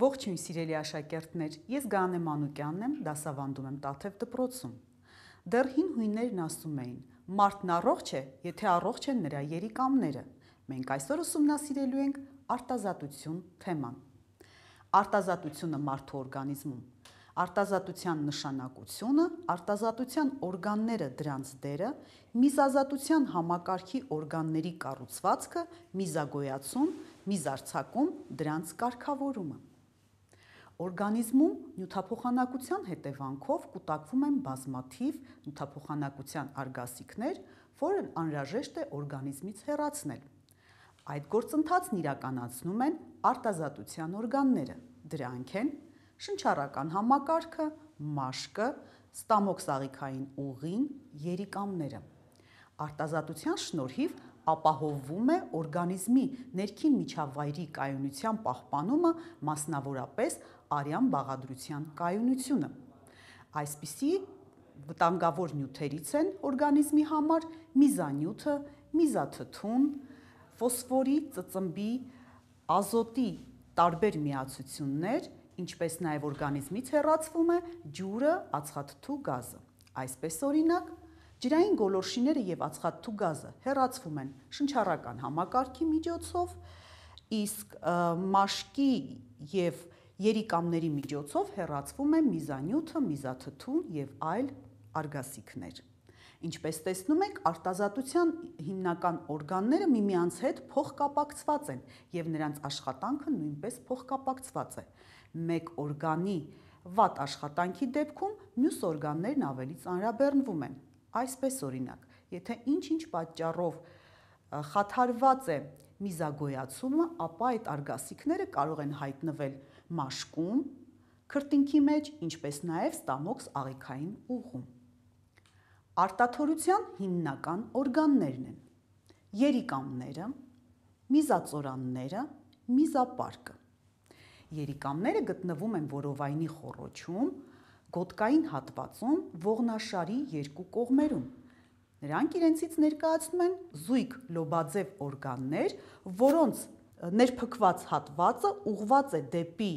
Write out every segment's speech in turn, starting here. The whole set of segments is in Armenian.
Ողջույն սիրելի աշակերտներ, ես Գանե Մանուկյանն եմ, դասավանդում եմ Տաթև դպրոցում։ Դեռ հին հույներն ասում էին. «Մարդն առողջ է, եթե առողջ են նրա երիկամները»։ Մենք այսօր ուսումնասիրելու ենք արտազատություն թեման։ Արտազատությունը մարդու օրգանիզմում։ Արտազատության նշանակությունը, արտազատության օրգանները դրանց դերը, միզազատության համակարգի օրգանների կառուցվածքը, միզագոյացում, միզարցակում, դրանց կարգավորումը։ Օրգանիզմում նյութափոխանակության հետևանքով կուտակվում են բազմաթիվ նյութափոխանակության արգասիքներ, որն անհրաժեշտ է օրգանիզմից հեռացնել։ Այդ գործընթացն իրականացնում են արտազատության օրգանները։ Դրանք են շնչառական համակարգը, մաշկը, ստամոքսաղիքային ուղին, երիկամները։ Արտազատության շնորհիվ ապահովվում է օրգանիզմի ներքին միջավայրի կայունության պահպանումը, մասնավորապես արյան բաղադրության կայունությունը։ Այսպիսի վտանգավոր նյութերից են օրգանիզմի համար միզանյութը, միզաթթուն, ֆոսֆորի, ծծմբի, ազոտի տարբեր միացություններ, ինչպես նաև օրգանիզմից հեռացվում է ջուրը, ածխաթթու գազը։ Այսպես օրինակ, ջրային գոլորշիները եւ ածխաթթու գազը հեռացվում են շնչառական համակարգի միջոցով, իսկ մաշկի եւ երիկամների միջոցով հեռացվում է միզանյութը, միզաթթուն եւ այլ արգասիքներ։ Ինչպես տեսնում եք, արտազատության հիմնական օրգանները միմյանց հետ փոխկապակցված են եւ նրանց աշխատանքը նույնպես փոխկապակցված է։ Մեկ օրգանի վատ աշխատանքի դեպքում մյուս օրգաններն ավելի ծանրաբեռնվում են։ Այսպես օրինակ, եթե ինչ-ինչ պատճառով խաթարված է միզագոյացումը, ապա այդ արգասիքները կարող են հայտնվել մաշկում, քրտինքի մեջ, ինչպես նաև ստամոքս աղիքային ուղում։ Արտաթորության հիմնական օրգաններն են երիկամները, միզածորանները, միզապարկը։ Երիկամները գտնվում են որովայնի խորոչում, գոտկային հատվածում, ողնաշարի երկու կողմերում։ Նրանք իրենցից ներկայացնում են զույգ լոբաձև օրգաններ, որոնց ներփքված հատվածը ուղված է դեպի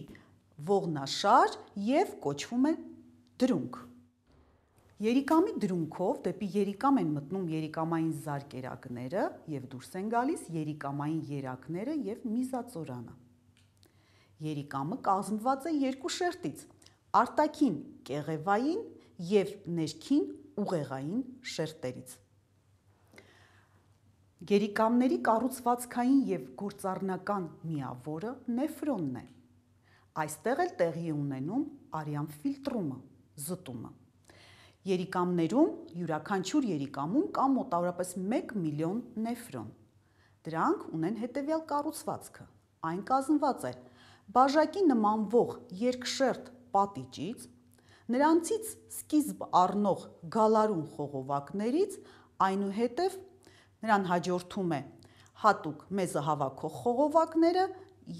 ողնաշար եւ կոչվում է դրունք։ Երիկամի դրունքով դեպի երիկամ են մտնում երիկամային զարկերակները եւ դուրս են գալիս երիկամային երակները եւ միզածորանը։ Երիկամը կազմված է երկու շերտից՝ արտաքին կեղևային եւ ներքին ուղեղային շերտերից։ Գերիկանների կառուցվածքային եւ գործառնական միավորը նեֆրոնն է։ Այստեղ էլ տեղի ունենում արյան ֆիլտրումը, զտումը։ Երիկամներում յուրաքանչյուր երիկամում կա մոտավորապես 1 միլիոն նեֆրոն։ Դրանք ունեն հետևյալ կառուցվածքը։ Այն կազմված է բաժակի նմանվող երկշերտ պատիճից, նրանցից սկիզբ առնող գալարուն խողովակներից, այնուհետև Նրան հաջորդում է հատուկ մեզը հավաքող խողովակները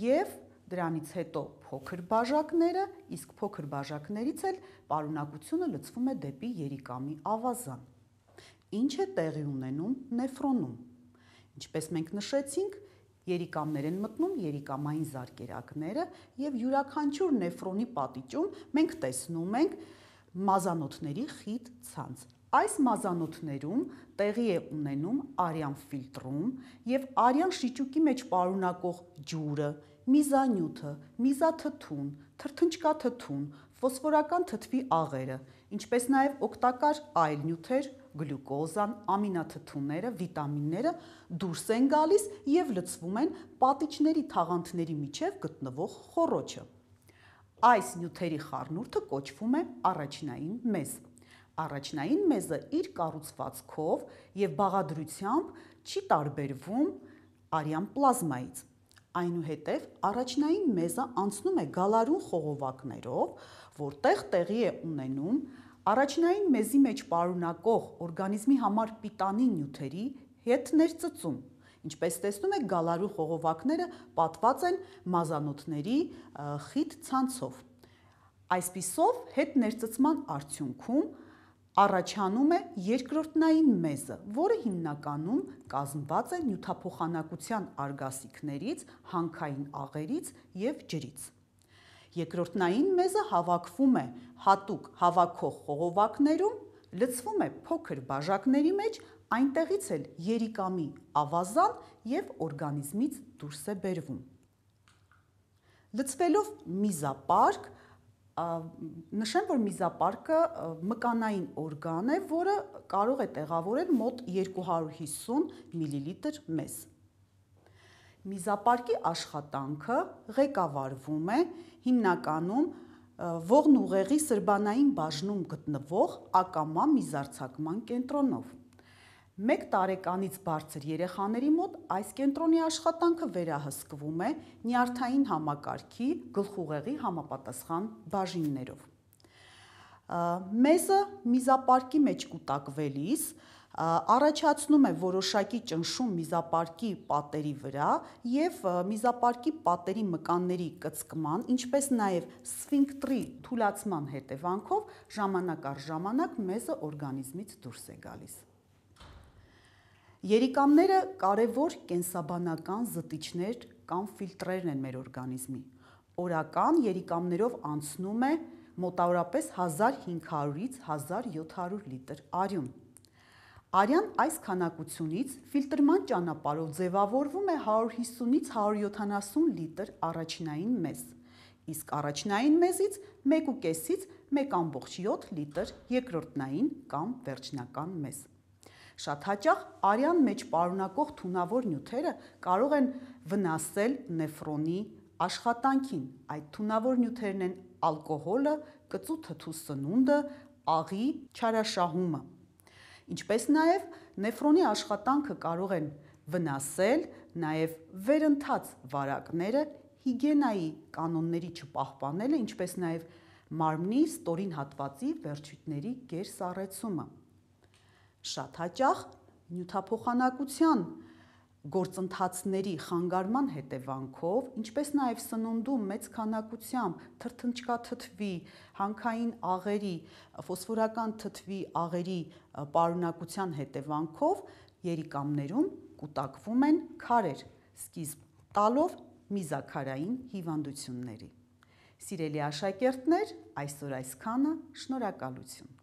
եւ դրանից հետո փոքր բաժակները, իսկ փոքր բաժակներից էլ պարունակությունը լցվում է դեպի երիկամի ավազան։ Ինչ է տեղի ունենում նեֆրոնում։ Ինչպես մենք նշեցինք, երիկամներ են մտնում երիկամային զարկերակները եւ յուրաքանչյուր նեֆրոնի պատիճում մենք տեսնում ենք մազանոթների խիտ ցանց։ Այս մազանոթներում տեղի է ունենում արյան ֆիլտրում եւ արյան շիճուկի մեջ պարունակող ջուրը, միզանյութը, միզաթթուն, թրթնջկաթթուն, ֆոսֆորական թթվի աղերը, ինչպես նաեւ օգտակար այլ նյութեր, գլյուկոզան, ամինաթթուները, վիտամինները դուրս են գալիս եւ լցվում են պատիճների թաղանթների միջև գտնվող խոռոչը։ Այս նյութերի խառնուրդը կոչվում է առաջնային մեզ։ Առաջնային մեզը իր կառուցվածքով եւ բաղադրությամբ չի տարբերվում արյան պլազմայից։ Այնուհետև առաջնային մեզը անցնում է գալարուն խողովակներով, որտեղ տեղի է ունենում առաջնային մեզի մեջ պարունակող օրգանիզմի համար պիտանի նյութերի հետ ներծծում։ Ինչպես տեսնում եք, գալարու խողովակները պատված են մազանոթների խիտ ցանցով։ Այսպիսով, հետ ներծծման արդյունքում առաջանում է երկրորդնային մեզը, որը հիմնականում կազմված է նյութափոխանակության արգասիքներից, հանքային աղերից եւ ջրից։ Երկրորդնային մեզը հավաքվում է հատուկ հավաքող խողովակներում, լցվում է փոքր բաժակների մեջ, այնտեղից էլ երիկամի ավազան եւ օրգանիզմից դուրս է բերվում։ Լցվելով միզապարկ, նշեմ, որ միզապարկը մկանային օրգան է, որը կարող է տեղավորել մոտ 250 միլիլիտր մեզ։ Միզապարկի աշխատանքը ղեկավարվում է հիմնականում ողն ուղեղի սրբանային բաժնում գտնվող ակամա միզարցակման կենտրոնով։ Մեկ տարեկանից բարձր երեխաների մոտ այս կենտրոնի աշխատանքը վերահսկվում է նյարդային համակարգի գլխուղեղի համապատասխան բաժիններով։ Մեզը միզապարկի մեջ կուտակվելիս առաջացնում է որոշակի ճնշում միզապարկի պատերի վրա եւ միզապարկի պատերի մկանների կծկման, ինչպես նաեւ սֆինկտրի թուլացման հետևանքով ժամանակ առ ժամանակ մեզը օրգանիզմից դուրս է գալիս։ Երիկամները կարևոր կենսաբանական զտիչներ կամ ֆիլտրերն են մեր օրգանիզմի։ Օրական երիկամներով անցնում է մոտավորապես 1500-ից 1700 լիտր արյուն։ Արյան այս քանակությունից ֆիլտրման ճանապարհով ձևավորվում է 150-ից 170 լիտր առաջնային մեզ, իսկ առաջնային մեզից 1.5-ից 1.7 լիտր երկրորդնային կամ վերջնական մեզ։ Շատ հաճախ արյան մեջ պարունակող թունավոր նյութերը կարող են վնասել նեֆրոնի աշխատանքին։ Այդ թունավոր նյութերն են ալկոհոլը, կծու թթու սնունդը, աղի չարաշահումը։ Ինչպես նաև նեֆրոնի աշխատանքը կարող են վնասել նաև վերընթաց վարակները, հիգիենայի կանոնների չպահպանելը, ինչպես նաև մարմնի ստորին հատվածի վերջույթների գերսառեցումը։ Շատ հաճախ նյութափոխանակության գործընթացների խանգարման հետևանքով, ինչպես նաև սնունդում մեծ քանակությամբ թրթնջկաթթվի, հանքային աղերի, ֆոսֆորական թթվի աղերի պարունակության հետևանքով երիկամներում կուտակվում են քարեր, սկիզբ տալով միզաքարային հիվանդությունների։ Սիրելի աշակերտներ, այսօր այսքանը շնորհակալություն։